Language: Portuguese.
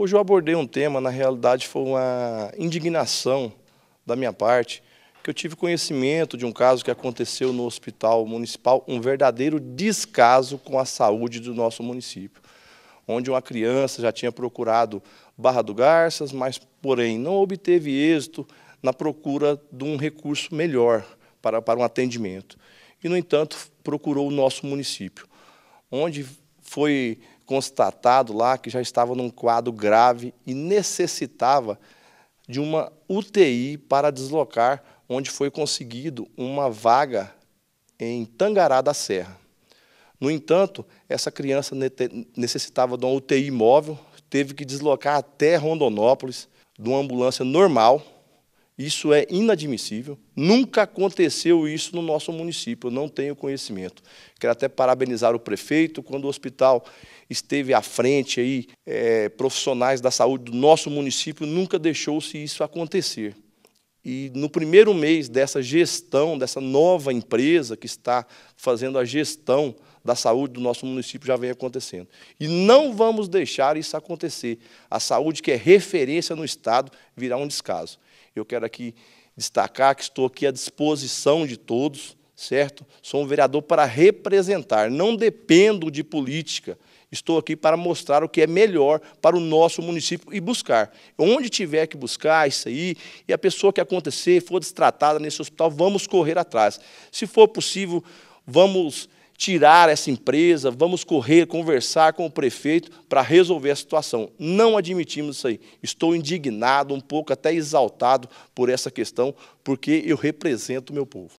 Hoje eu abordei um tema, na realidade foi uma indignação da minha parte, que eu tive conhecimento de um caso que aconteceu no Hospital Municipal, um verdadeiro descaso com a saúde do nosso município, onde uma criança já tinha procurado Barra do Garças, mas porém não obteve êxito na procura de um recurso melhor para, para um atendimento. E, no entanto, procurou o nosso município, onde foi constatado lá que já estava num quadro grave e necessitava de uma UTI para deslocar, onde foi conseguido uma vaga em Tangará da Serra. No entanto, essa criança necessitava de uma UTI móvel, teve que deslocar até Rondonópolis, de uma ambulância normal, isso é inadmissível. Nunca aconteceu isso no nosso município, eu não tenho conhecimento. Quero até parabenizar o prefeito quando o hospital esteve à frente aí, é, profissionais da saúde do nosso município nunca deixou-se isso acontecer. E no primeiro mês dessa gestão, dessa nova empresa que está fazendo a gestão da saúde do nosso município já vem acontecendo. E não vamos deixar isso acontecer. A saúde, que é referência no Estado, virá um descaso. Eu quero aqui destacar que estou aqui à disposição de todos certo? Sou um vereador para representar, não dependo de política. Estou aqui para mostrar o que é melhor para o nosso município e buscar. Onde tiver que buscar isso aí, e a pessoa que acontecer for destratada nesse hospital, vamos correr atrás. Se for possível, vamos tirar essa empresa, vamos correr, conversar com o prefeito para resolver a situação. Não admitimos isso aí. Estou indignado, um pouco até exaltado por essa questão, porque eu represento o meu povo.